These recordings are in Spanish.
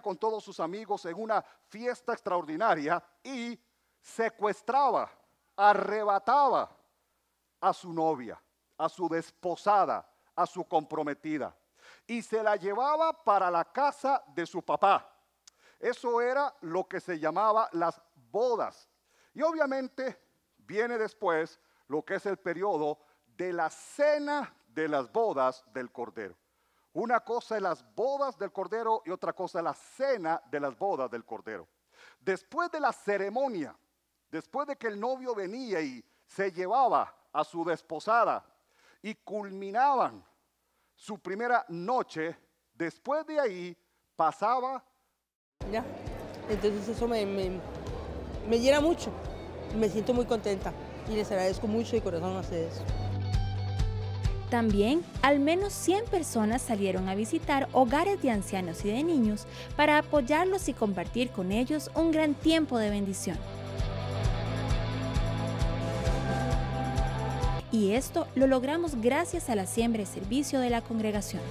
con todos sus amigos en una fiesta extraordinaria y secuestraba, arrebataba a su novia, a su desposada, a su comprometida, y se la llevaba para la casa de su papá. Eso era lo que se llamaba las bodas. Y obviamente viene después lo que es el periodo de la cena de las bodas del Cordero. Una cosa es las bodas del Cordero y otra cosa es la cena de las bodas del Cordero. Después de la ceremonia, después de que el novio venía y se llevaba a su desposada y culminaban su primera noche, después de ahí pasaba... Ya, entonces eso me, llena mucho, me siento muy contenta y les agradezco mucho y corazón a ustedes. También, al menos 100 personas salieron a visitar hogares de ancianos y de niños para apoyarlos y compartir con ellos un gran tiempo de bendición. Y esto lo logramos gracias a la siembra y servicio de la congregación.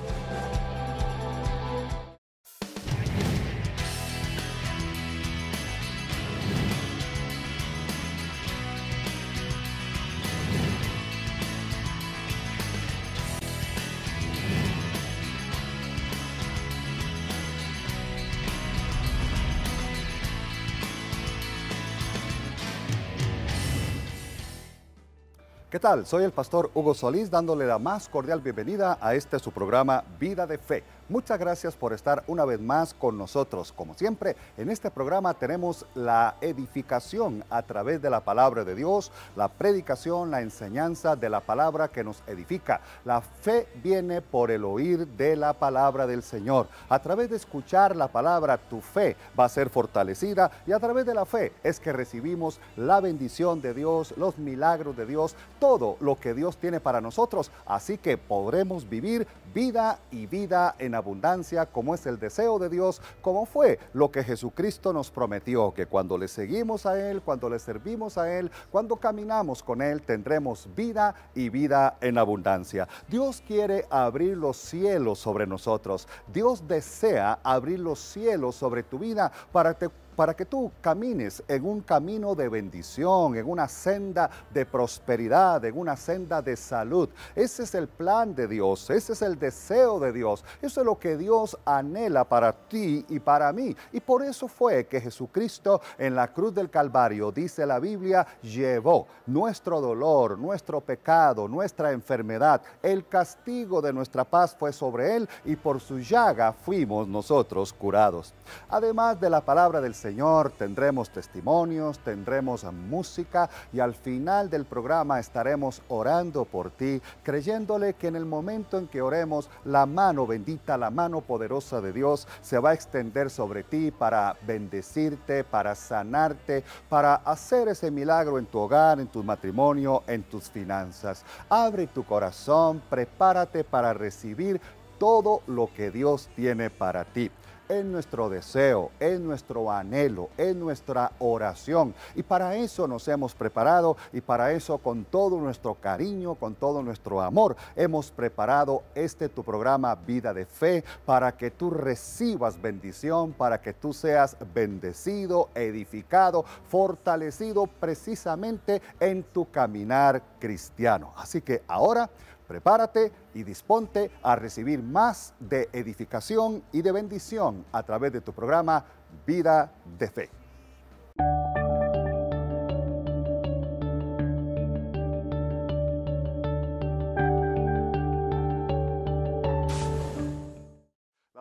¿Qué tal? Soy el pastor Hugo Solís dándole la más cordial bienvenida a este su programa Vida de Fe Muchas gracias por estar una vez más con nosotros. Como siempre, en este programa tenemos la edificación a través de la palabra de Dios, la predicación, la enseñanza de la palabra que nos edifica. La fe viene por el oír de la palabra del Señor. A través de escuchar la palabra, tu fe va a ser fortalecida y a través de la fe es que recibimos la bendición de Dios, los milagros de Dios, todo lo que Dios tiene para nosotros. Así que podremos vivir vida y vida en abundancia, como es el deseo de Dios, como fue lo que Jesucristo nos prometió, que cuando le seguimos a Él, cuando le servimos a Él, cuando caminamos con Él, tendremos vida y vida en abundancia. Dios quiere abrir los cielos sobre nosotros. Dios desea abrir los cielos sobre tu vida para que para que tú camines en un camino de bendición, en una senda de prosperidad, en una senda de salud. Ese es el plan de Dios, ese es el deseo de Dios, eso es lo que Dios anhela para ti y para mí. Y por eso fue que Jesucristo en la cruz del Calvario, dice la Biblia, llevó nuestro dolor, nuestro pecado, nuestra enfermedad, el castigo de nuestra paz fue sobre él y por su llaga fuimos nosotros curados. Además de la palabra del Señor, Señor, tendremos testimonios, tendremos música y al final del programa estaremos orando por ti, creyéndole que en el momento en que oremos, la mano bendita, la mano poderosa de Dios se va a extender sobre ti para bendecirte, para sanarte, para hacer ese milagro en tu hogar, en tu matrimonio, en tus finanzas. Abre tu corazón, prepárate para recibir todo lo que Dios tiene para ti. En nuestro deseo, en nuestro anhelo, en nuestra oración. Y para eso nos hemos preparado y para eso con todo nuestro cariño, con todo nuestro amor, hemos preparado este tu programa Vida de Fe para que tú recibas bendición, para que tú seas bendecido, edificado, fortalecido precisamente en tu caminar cristiano. Así que ahora... Prepárate y disponte a recibir más de edificación y de bendición a través de tu programa Vida de Fe.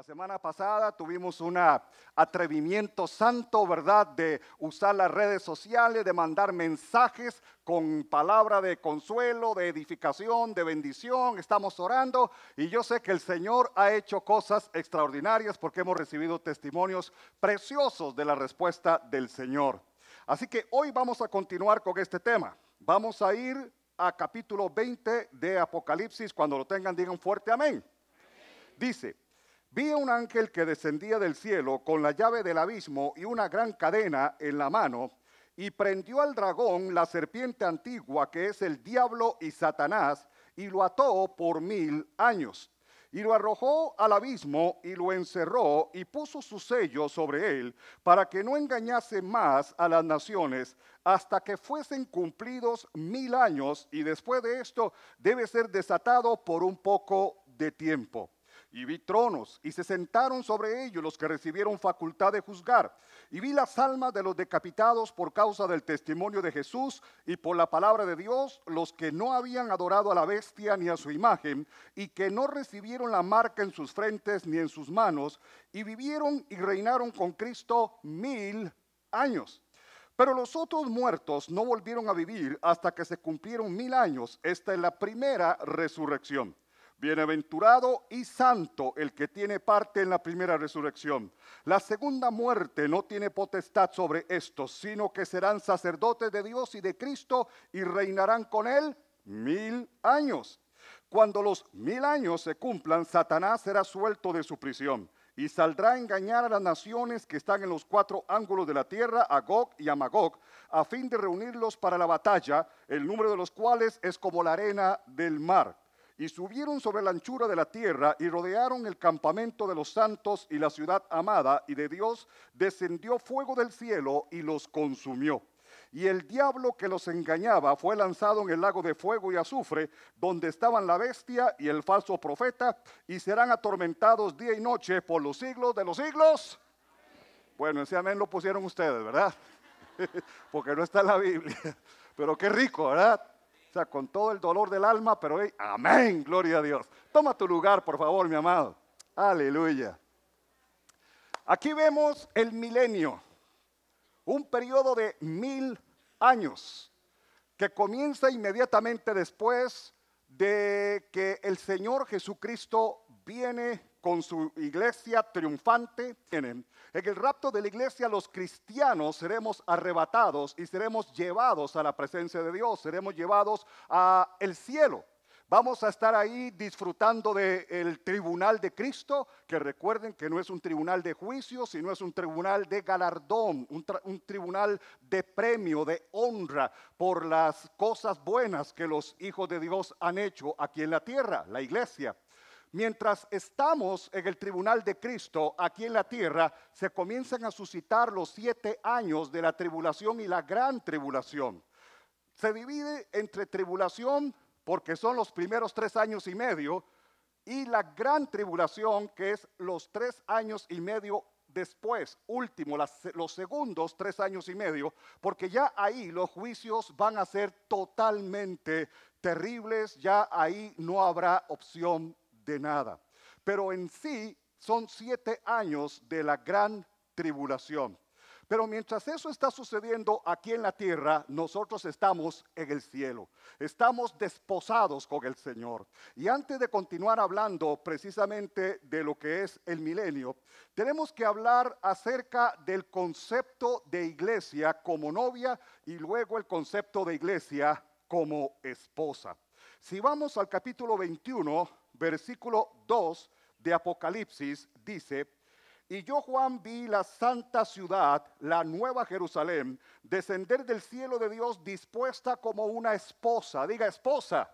semana pasada tuvimos un atrevimiento santo, ¿verdad? De usar las redes sociales, de mandar mensajes con palabra de consuelo, de edificación, de bendición. Estamos orando y yo sé que el Señor ha hecho cosas extraordinarias porque hemos recibido testimonios preciosos de la respuesta del Señor. Así que hoy vamos a continuar con este tema. Vamos a ir a capítulo 20 de Apocalipsis. Cuando lo tengan, digan fuerte amén. Dice, Vi un ángel que descendía del cielo con la llave del abismo y una gran cadena en la mano, y prendió al dragón, la serpiente antigua, que es el diablo y Satanás, y lo ató por mil años. Y lo arrojó al abismo y lo encerró y puso su sello sobre él para que no engañase más a las naciones hasta que fuesen cumplidos mil años y después de esto debe ser desatado por un poco de tiempo y vi tronos, y se sentaron sobre ellos los que recibieron facultad de juzgar. Y vi las almas de los decapitados por causa del testimonio de Jesús y por la palabra de Dios, los que no habían adorado a la bestia ni a su imagen, y que no recibieron la marca en sus frentes ni en sus manos, y vivieron y reinaron con Cristo mil años. Pero los otros muertos no volvieron a vivir hasta que se cumplieron mil años. Esta es la primera resurrección. Bienaventurado y santo el que tiene parte en la primera resurrección. La segunda muerte no tiene potestad sobre estos, sino que serán sacerdotes de Dios y de Cristo y reinarán con él mil años. Cuando los mil años se cumplan, Satanás será suelto de su prisión y saldrá a engañar a las naciones que están en los cuatro ángulos de la tierra, a Gog y a Magog, a fin de reunirlos para la batalla, el número de los cuales es como la arena del mar y subieron sobre la anchura de la tierra y rodearon el campamento de los santos y la ciudad amada, y de Dios descendió fuego del cielo y los consumió. Y el diablo que los engañaba fue lanzado en el lago de fuego y azufre, donde estaban la bestia y el falso profeta, y serán atormentados día y noche por los siglos de los siglos. Bueno, ese amén lo pusieron ustedes, ¿verdad? Porque no está en la Biblia. Pero qué rico, ¿verdad? con todo el dolor del alma, pero hoy, amén, gloria a Dios. Toma tu lugar, por favor, mi amado. Aleluya. Aquí vemos el milenio, un periodo de mil años que comienza inmediatamente después de que el Señor Jesucristo viene con su iglesia triunfante. En el rapto de la iglesia los cristianos seremos arrebatados y seremos llevados a la presencia de Dios, seremos llevados a el cielo. Vamos a estar ahí disfrutando del tribunal de Cristo, que recuerden que no es un tribunal de juicio, sino es un tribunal de galardón, un tribunal de premio, de honra por las cosas buenas que los hijos de Dios han hecho aquí en la tierra, la iglesia. Mientras estamos en el tribunal de Cristo aquí en la tierra, se comienzan a suscitar los siete años de la tribulación y la gran tribulación. Se divide entre tribulación, porque son los primeros tres años y medio, y la gran tribulación, que es los tres años y medio después, último, los segundos tres años y medio, porque ya ahí los juicios van a ser totalmente terribles, ya ahí no habrá opción de nada. Pero en sí son siete años de la gran tribulación. Pero mientras eso está sucediendo aquí en la tierra, nosotros estamos en el cielo. Estamos desposados con el Señor. Y antes de continuar hablando precisamente de lo que es el milenio, tenemos que hablar acerca del concepto de iglesia como novia y luego el concepto de iglesia como esposa. Si vamos al capítulo 21, versículo 2 de Apocalipsis, dice, y yo Juan vi la santa ciudad, la nueva Jerusalén, descender del cielo de Dios dispuesta como una esposa, diga esposa,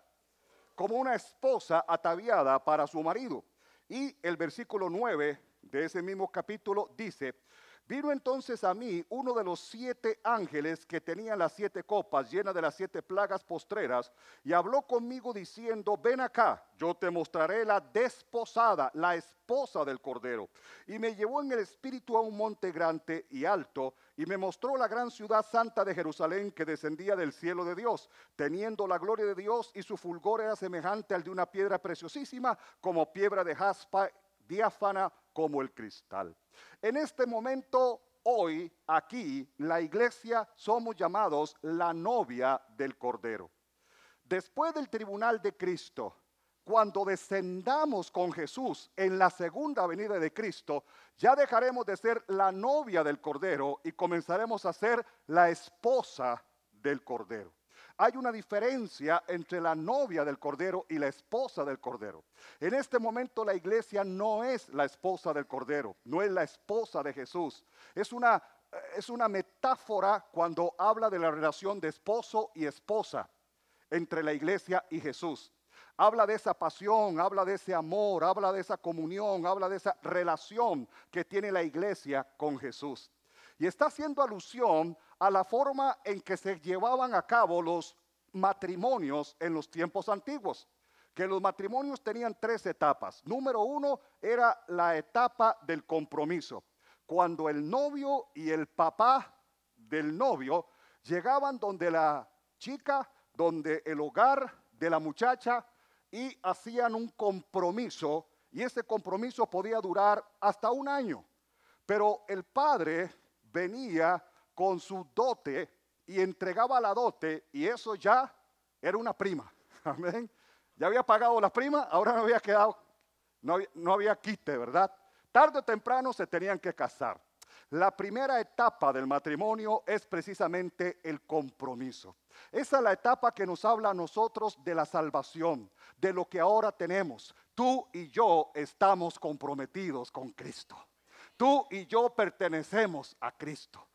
como una esposa ataviada para su marido. Y el versículo 9 de ese mismo capítulo dice, Vino entonces a mí uno de los siete ángeles que tenían las siete copas llenas de las siete plagas postreras y habló conmigo diciendo, ven acá, yo te mostraré la desposada, la esposa del Cordero. Y me llevó en el espíritu a un monte grande y alto y me mostró la gran ciudad santa de Jerusalén que descendía del cielo de Dios, teniendo la gloria de Dios y su fulgor era semejante al de una piedra preciosísima como piedra de jaspa diáfana como el cristal. En este momento, hoy, aquí, la iglesia, somos llamados la novia del Cordero. Después del tribunal de Cristo, cuando descendamos con Jesús en la segunda venida de Cristo, ya dejaremos de ser la novia del Cordero y comenzaremos a ser la esposa del Cordero hay una diferencia entre la novia del Cordero y la esposa del Cordero. En este momento la iglesia no es la esposa del Cordero, no es la esposa de Jesús. Es una, es una metáfora cuando habla de la relación de esposo y esposa entre la iglesia y Jesús. Habla de esa pasión, habla de ese amor, habla de esa comunión, habla de esa relación que tiene la iglesia con Jesús. Y está haciendo alusión a la forma en que se llevaban a cabo los matrimonios en los tiempos antiguos. Que los matrimonios tenían tres etapas. Número uno era la etapa del compromiso, cuando el novio y el papá del novio llegaban donde la chica, donde el hogar de la muchacha y hacían un compromiso y ese compromiso podía durar hasta un año. Pero el padre venía con su dote y entregaba la dote y eso ya era una prima. Amén. Ya había pagado la prima, ahora no había quedado, no había, no había quite, ¿verdad? Tarde o temprano se tenían que casar. La primera etapa del matrimonio es precisamente el compromiso. Esa es la etapa que nos habla a nosotros de la salvación, de lo que ahora tenemos. Tú y yo estamos comprometidos con Cristo. Tú y yo pertenecemos a Cristo.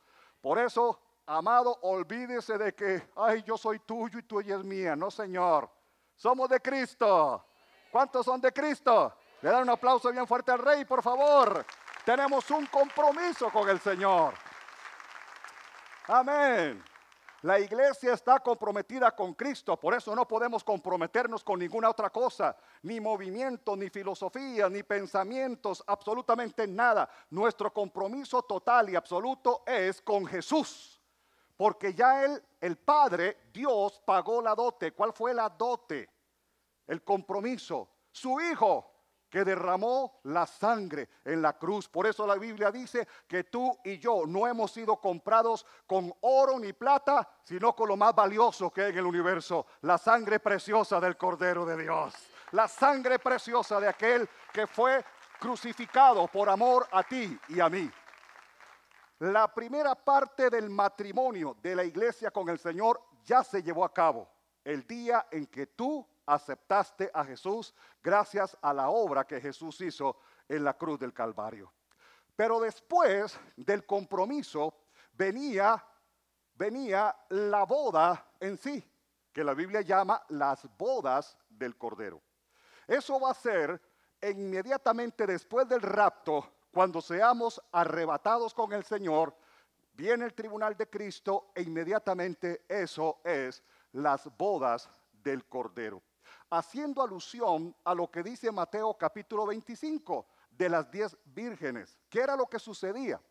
Por eso, amado, olvídese de que, ay, yo soy tuyo y tú es mía. No, Señor. Somos de Cristo. ¿Cuántos son de Cristo? Le dan un aplauso bien fuerte al Rey, por favor. Tenemos un compromiso con el Señor. Amén. La iglesia está comprometida con Cristo, por eso no podemos comprometernos con ninguna otra cosa, ni movimiento, ni filosofía, ni pensamientos, absolutamente nada. Nuestro compromiso total y absoluto es con Jesús, porque ya Él, el Padre, Dios, pagó la dote. ¿Cuál fue la dote? El compromiso. Su Hijo, que derramó la sangre en la cruz. Por eso la Biblia dice que tú y yo no hemos sido comprados con oro ni plata, sino con lo más valioso que hay en el universo, la sangre preciosa del Cordero de Dios, la sangre preciosa de aquel que fue crucificado por amor a ti y a mí. La primera parte del matrimonio de la iglesia con el Señor ya se llevó a cabo el día en que tú aceptaste a Jesús gracias a la obra que Jesús hizo en la cruz del Calvario. Pero después del compromiso venía, venía la boda en sí, que la Biblia llama las bodas del Cordero. Eso va a ser inmediatamente después del rapto, cuando seamos arrebatados con el Señor, viene el tribunal de Cristo e inmediatamente eso es las bodas del Cordero haciendo alusión a lo que dice Mateo capítulo 25 de las diez vírgenes. ¿Qué era lo que sucedía?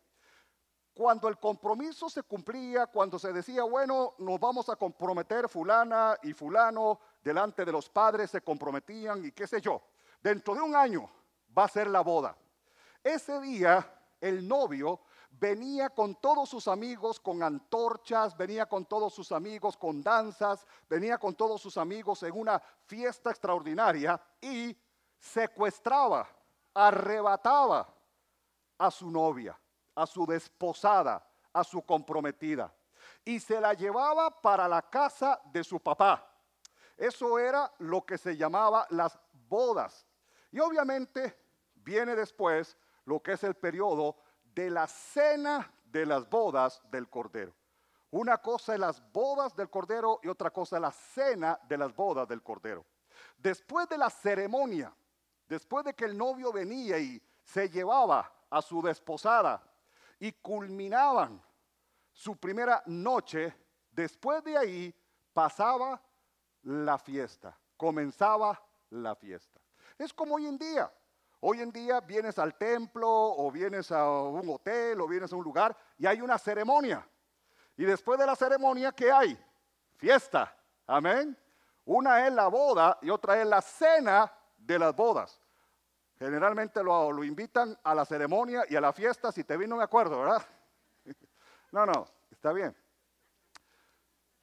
Cuando el compromiso se cumplía, cuando se decía, bueno, nos vamos a comprometer fulana y fulano, delante de los padres se comprometían y qué sé yo, dentro de un año va a ser la boda. Ese día el novio venía con todos sus amigos con antorchas, venía con todos sus amigos con danzas, venía con todos sus amigos en una fiesta extraordinaria y secuestraba, arrebataba a su novia, a su desposada, a su comprometida y se la llevaba para la casa de su papá. Eso era lo que se llamaba las bodas. Y obviamente viene después lo que es el periodo de la cena de las bodas del Cordero. Una cosa es las bodas del Cordero y otra cosa es la cena de las bodas del Cordero. Después de la ceremonia, después de que el novio venía y se llevaba a su desposada y culminaban su primera noche, después de ahí pasaba la fiesta, comenzaba la fiesta. Es como hoy en día. Hoy en día vienes al templo o vienes a un hotel o vienes a un lugar y hay una ceremonia. Y después de la ceremonia, ¿qué hay? Fiesta. Amén. Una es la boda y otra es la cena de las bodas. Generalmente lo, invitan a la ceremonia y a la fiesta, si te vino no me acuerdo, ¿verdad? no, no, está bien.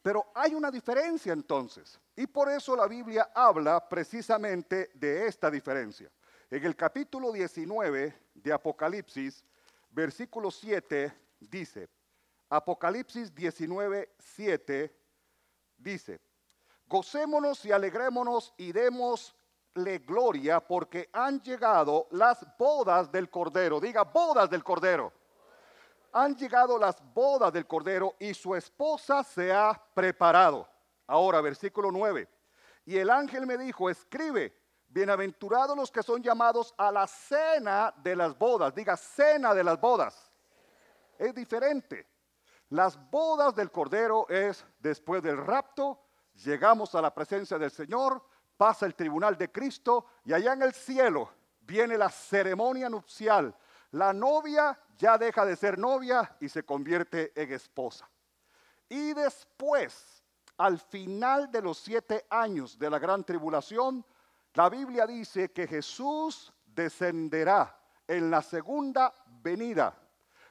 Pero hay una diferencia entonces. Y por eso la Biblia habla precisamente de esta diferencia. En el capítulo 19 de Apocalipsis, versículo 7 dice, Apocalipsis 19, 7 dice, gocémonos y alegrémonos y démosle gloria porque han llegado las bodas del Cordero. Diga, bodas del Cordero. Han llegado las bodas del Cordero y su esposa se ha preparado. Ahora, versículo 9. Y el ángel me dijo, escribe Bienaventurados los que son llamados a la cena de las bodas. Diga, cena de las bodas. Es diferente. Las bodas del Cordero es después del rapto, llegamos a la presencia del Señor, pasa el tribunal de Cristo y allá en el cielo viene la ceremonia nupcial. La novia ya deja de ser novia y se convierte en esposa. Y después, al final de los siete años de la gran tribulación, la Biblia dice que Jesús descenderá en la segunda venida,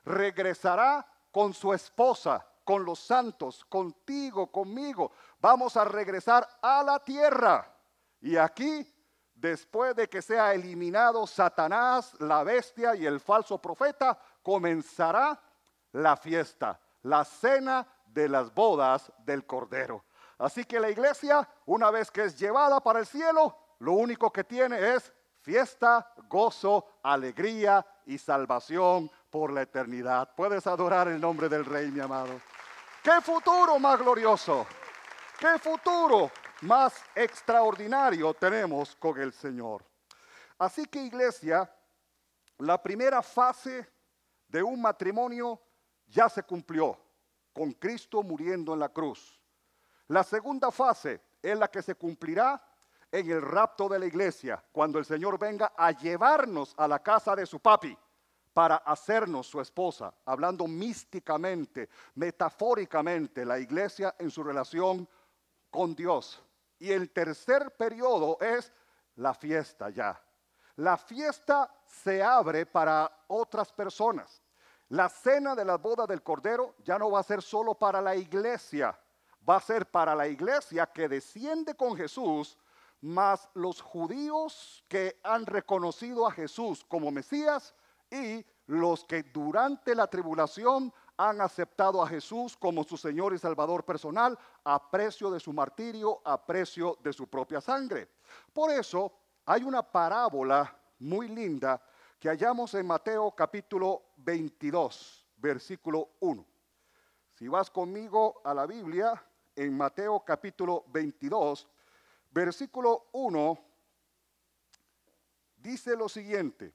regresará con su esposa, con los santos, contigo, conmigo. Vamos a regresar a la tierra. Y aquí, después de que sea eliminado Satanás, la bestia y el falso profeta, comenzará la fiesta, la cena de las bodas del Cordero. Así que la iglesia, una vez que es llevada para el cielo, lo único que tiene es fiesta, gozo, alegría y salvación por la eternidad. Puedes adorar el nombre del Rey, mi amado. ¡Qué futuro más glorioso! ¡Qué futuro más extraordinario tenemos con el Señor! Así que iglesia, la primera fase de un matrimonio ya se cumplió, con Cristo muriendo en la cruz. La segunda fase es la que se cumplirá en el rapto de la iglesia, cuando el Señor venga a llevarnos a la casa de su papi para hacernos su esposa, hablando místicamente, metafóricamente, la iglesia en su relación con Dios. Y el tercer periodo es la fiesta ya. La fiesta se abre para otras personas. La cena de la boda del Cordero ya no va a ser solo para la iglesia, va a ser para la iglesia que desciende con Jesús más los judíos que han reconocido a Jesús como Mesías y los que durante la tribulación han aceptado a Jesús como su Señor y Salvador personal a precio de su martirio, a precio de su propia sangre. Por eso hay una parábola muy linda que hallamos en Mateo capítulo 22, versículo 1. Si vas conmigo a la Biblia, en Mateo capítulo 22, versículo 1 dice lo siguiente.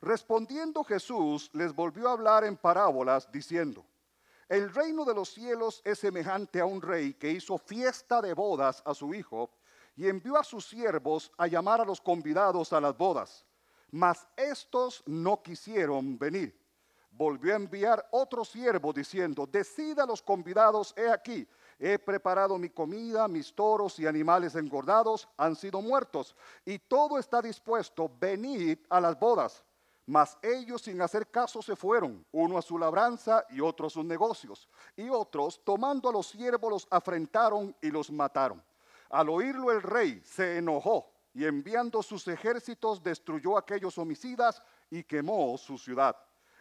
Respondiendo Jesús les volvió a hablar en parábolas diciendo, el reino de los cielos es semejante a un rey que hizo fiesta de bodas a su hijo y envió a sus siervos a llamar a los convidados a las bodas, mas estos no quisieron venir. Volvió a enviar otro siervo diciendo, decida a los convidados, he aquí, He preparado mi comida, mis toros y animales engordados han sido muertos, y todo está dispuesto, venid a las bodas. Mas ellos sin hacer caso se fueron, uno a su labranza y otro a sus negocios. Y otros, tomando a los siervos, los afrentaron y los mataron. Al oírlo el rey se enojó y enviando sus ejércitos destruyó aquellos homicidas y quemó su ciudad.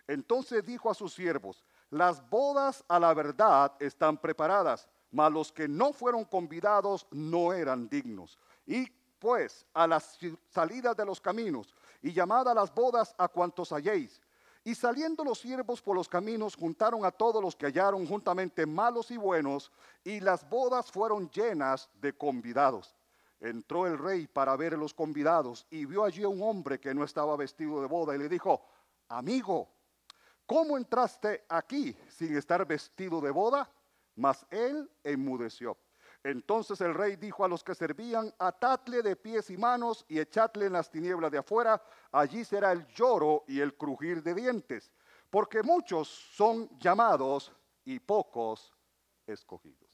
Entonces dijo a sus siervos, las bodas a la verdad están preparadas, mas los que no fueron convidados no eran dignos. Y pues a las salidas de los caminos, y llamada a las bodas a cuantos halléis. Y saliendo los siervos por los caminos, juntaron a todos los que hallaron juntamente malos y buenos, y las bodas fueron llenas de convidados. Entró el rey para ver los convidados y vio allí a un hombre que no estaba vestido de boda y le dijo, amigo, ¿cómo entraste aquí sin estar vestido de boda? Mas él enmudeció. Entonces el rey dijo a los que servían, atadle de pies y manos y echadle en las tinieblas de afuera, allí será el lloro y el crujir de dientes, porque muchos son llamados y pocos escogidos.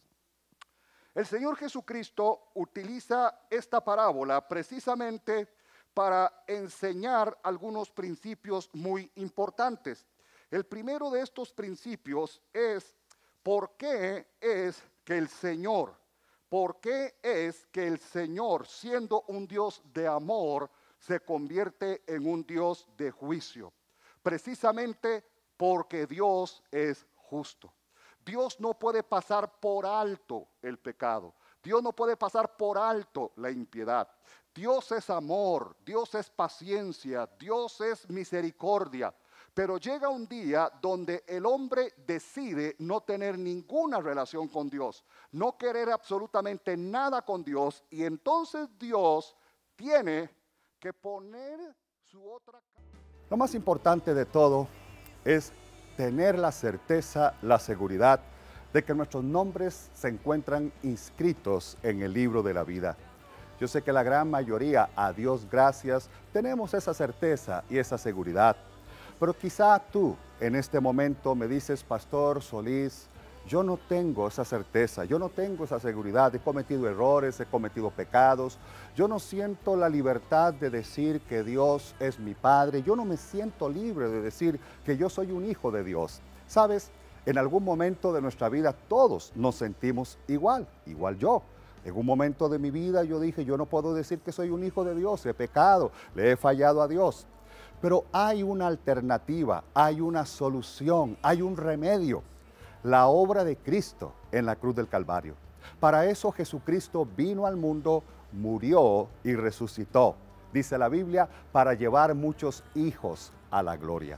El Señor Jesucristo utiliza esta parábola precisamente para enseñar algunos principios muy importantes. El primero de estos principios es ¿Por qué es que el Señor, por qué es que el Señor, siendo un Dios de amor, se convierte en un Dios de juicio? Precisamente porque Dios es justo. Dios no puede pasar por alto el pecado. Dios no puede pasar por alto la impiedad. Dios es amor, Dios es paciencia, Dios es misericordia. Pero llega un día donde el hombre decide no tener ninguna relación con Dios, no querer absolutamente nada con Dios, y entonces Dios tiene que poner su otra... Lo más importante de todo es tener la certeza, la seguridad de que nuestros nombres se encuentran inscritos en el libro de la vida. Yo sé que la gran mayoría, a Dios gracias, tenemos esa certeza y esa seguridad pero quizá tú en este momento me dices, Pastor Solís, yo no tengo esa certeza, yo no tengo esa seguridad, he cometido errores, he cometido pecados, yo no siento la libertad de decir que Dios es mi Padre, yo no me siento libre de decir que yo soy un hijo de Dios. ¿Sabes? En algún momento de nuestra vida todos nos sentimos igual, igual yo. En un momento de mi vida yo dije, yo no puedo decir que soy un hijo de Dios, he pecado, le he fallado a Dios. Pero hay una alternativa, hay una solución, hay un remedio, la obra de Cristo en la cruz del Calvario. Para eso Jesucristo vino al mundo, murió y resucitó, dice la Biblia, para llevar muchos hijos a la gloria.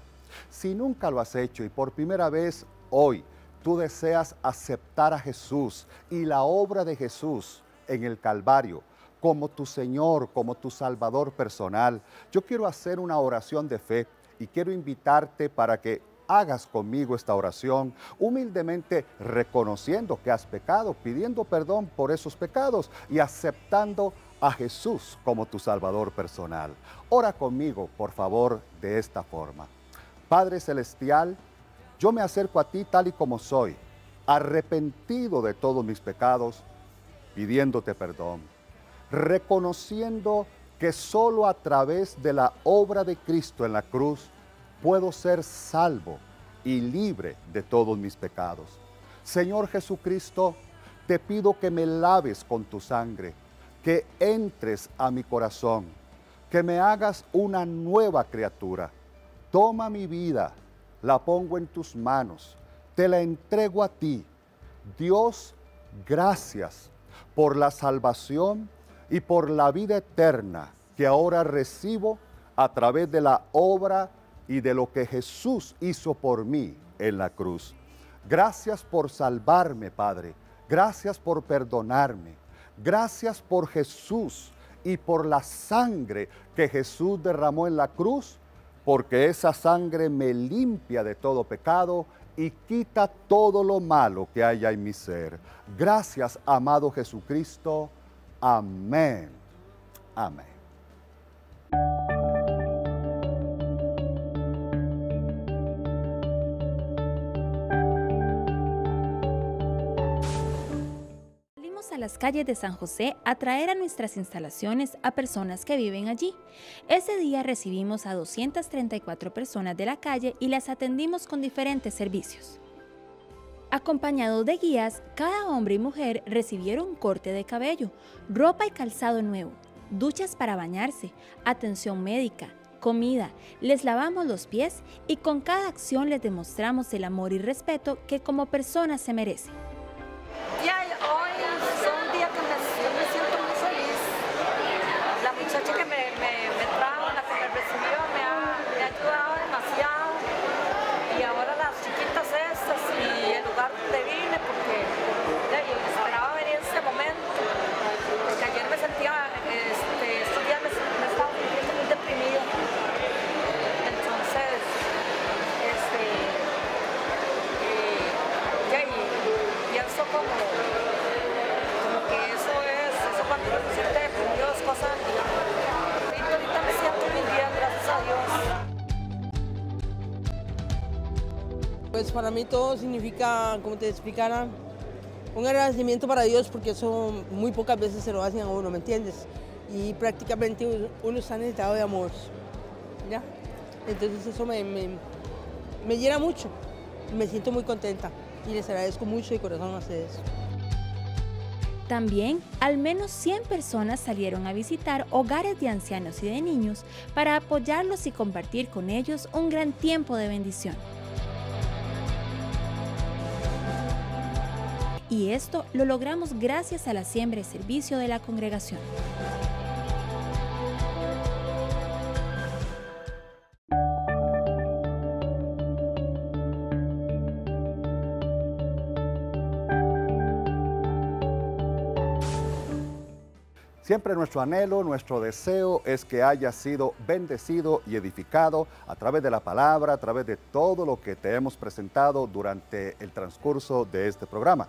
Si nunca lo has hecho y por primera vez hoy tú deseas aceptar a Jesús y la obra de Jesús en el Calvario como tu Señor, como tu Salvador personal. Yo quiero hacer una oración de fe y quiero invitarte para que hagas conmigo esta oración, humildemente reconociendo que has pecado, pidiendo perdón por esos pecados y aceptando a Jesús como tu Salvador personal. Ora conmigo, por favor, de esta forma. Padre Celestial, yo me acerco a ti tal y como soy, arrepentido de todos mis pecados, pidiéndote perdón reconociendo que solo a través de la obra de Cristo en la cruz puedo ser salvo y libre de todos mis pecados. Señor Jesucristo, te pido que me laves con tu sangre, que entres a mi corazón, que me hagas una nueva criatura. Toma mi vida, la pongo en tus manos, te la entrego a ti. Dios, gracias por la salvación y por la vida eterna que ahora recibo a través de la obra y de lo que Jesús hizo por mí en la cruz. Gracias por salvarme, Padre. Gracias por perdonarme. Gracias por Jesús y por la sangre que Jesús derramó en la cruz, porque esa sangre me limpia de todo pecado y quita todo lo malo que haya en mi ser. Gracias, amado Jesucristo. Amén. Amén. Salimos a las calles de San José a traer a nuestras instalaciones a personas que viven allí. Ese día recibimos a 234 personas de la calle y las atendimos con diferentes servicios. Acompañados de guías, cada hombre y mujer recibieron corte de cabello, ropa y calzado nuevo, duchas para bañarse, atención médica, comida, les lavamos los pies y con cada acción les demostramos el amor y respeto que como personas se merecen. pues para mí todo significa, como te explicara, un agradecimiento para Dios porque eso muy pocas veces se lo hacen a uno, ¿me entiendes? Y prácticamente uno, está está necesitado de amor, ¿ya? Entonces eso me, me llena mucho, me siento muy contenta y les agradezco mucho de corazón a ustedes. También, al menos 100 personas salieron a visitar hogares de ancianos y de niños para apoyarlos y compartir con ellos un gran tiempo de bendición. Y esto lo logramos gracias a la siembra y servicio de la congregación. Siempre nuestro anhelo, nuestro deseo es que haya sido bendecido y edificado a través de la palabra, a través de todo lo que te hemos presentado durante el transcurso de este programa.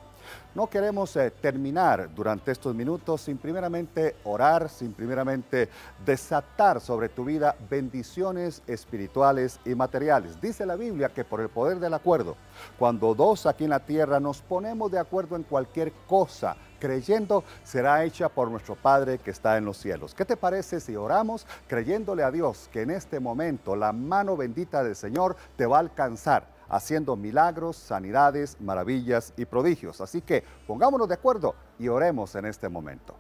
No queremos eh, terminar durante estos minutos sin primeramente orar, sin primeramente desatar sobre tu vida bendiciones espirituales y materiales. Dice la Biblia que por el poder del acuerdo, cuando dos aquí en la tierra nos ponemos de acuerdo en cualquier cosa, creyendo será hecha por nuestro Padre que está en los cielos. ¿Qué te parece si oramos creyéndole a Dios que en este momento la mano bendita del Señor te va a alcanzar? haciendo milagros, sanidades, maravillas y prodigios. Así que pongámonos de acuerdo y oremos en este momento.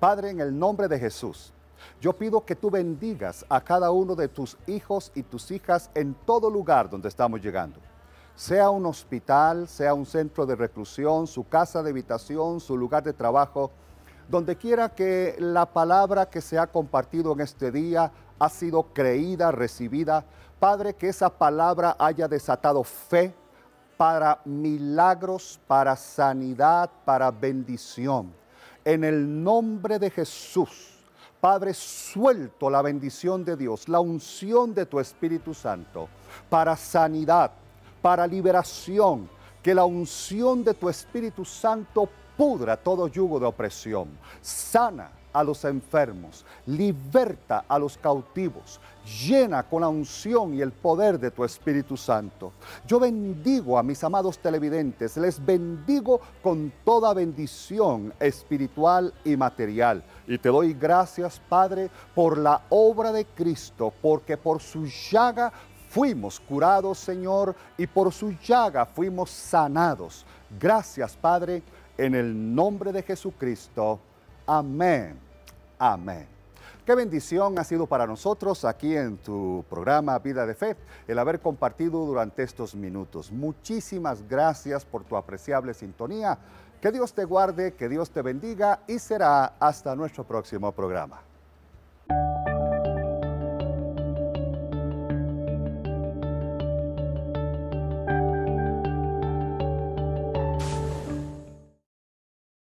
Padre, en el nombre de Jesús, yo pido que tú bendigas a cada uno de tus hijos y tus hijas en todo lugar donde estamos llegando. Sea un hospital, sea un centro de reclusión, su casa de habitación, su lugar de trabajo, donde quiera que la palabra que se ha compartido en este día ha sido creída, recibida, Padre, que esa palabra haya desatado fe para milagros, para sanidad, para bendición. En el nombre de Jesús. Padre, suelto la bendición de Dios, la unción de tu Espíritu Santo, para sanidad, para liberación, que la unción de tu Espíritu Santo pudra todo yugo de opresión, sana a los enfermos, liberta a los cautivos, llena con la unción y el poder de tu Espíritu Santo. Yo bendigo a mis amados televidentes, les bendigo con toda bendición espiritual y material. Y te doy gracias, Padre, por la obra de Cristo, porque por su llaga fuimos curados, Señor, y por su llaga fuimos sanados. Gracias, Padre, en el nombre de Jesucristo. Amén Amén. Qué bendición ha sido para nosotros aquí en tu programa Vida de Fe el haber compartido durante estos minutos. Muchísimas gracias por tu apreciable sintonía. Que Dios te guarde, que Dios te bendiga y será hasta nuestro próximo programa.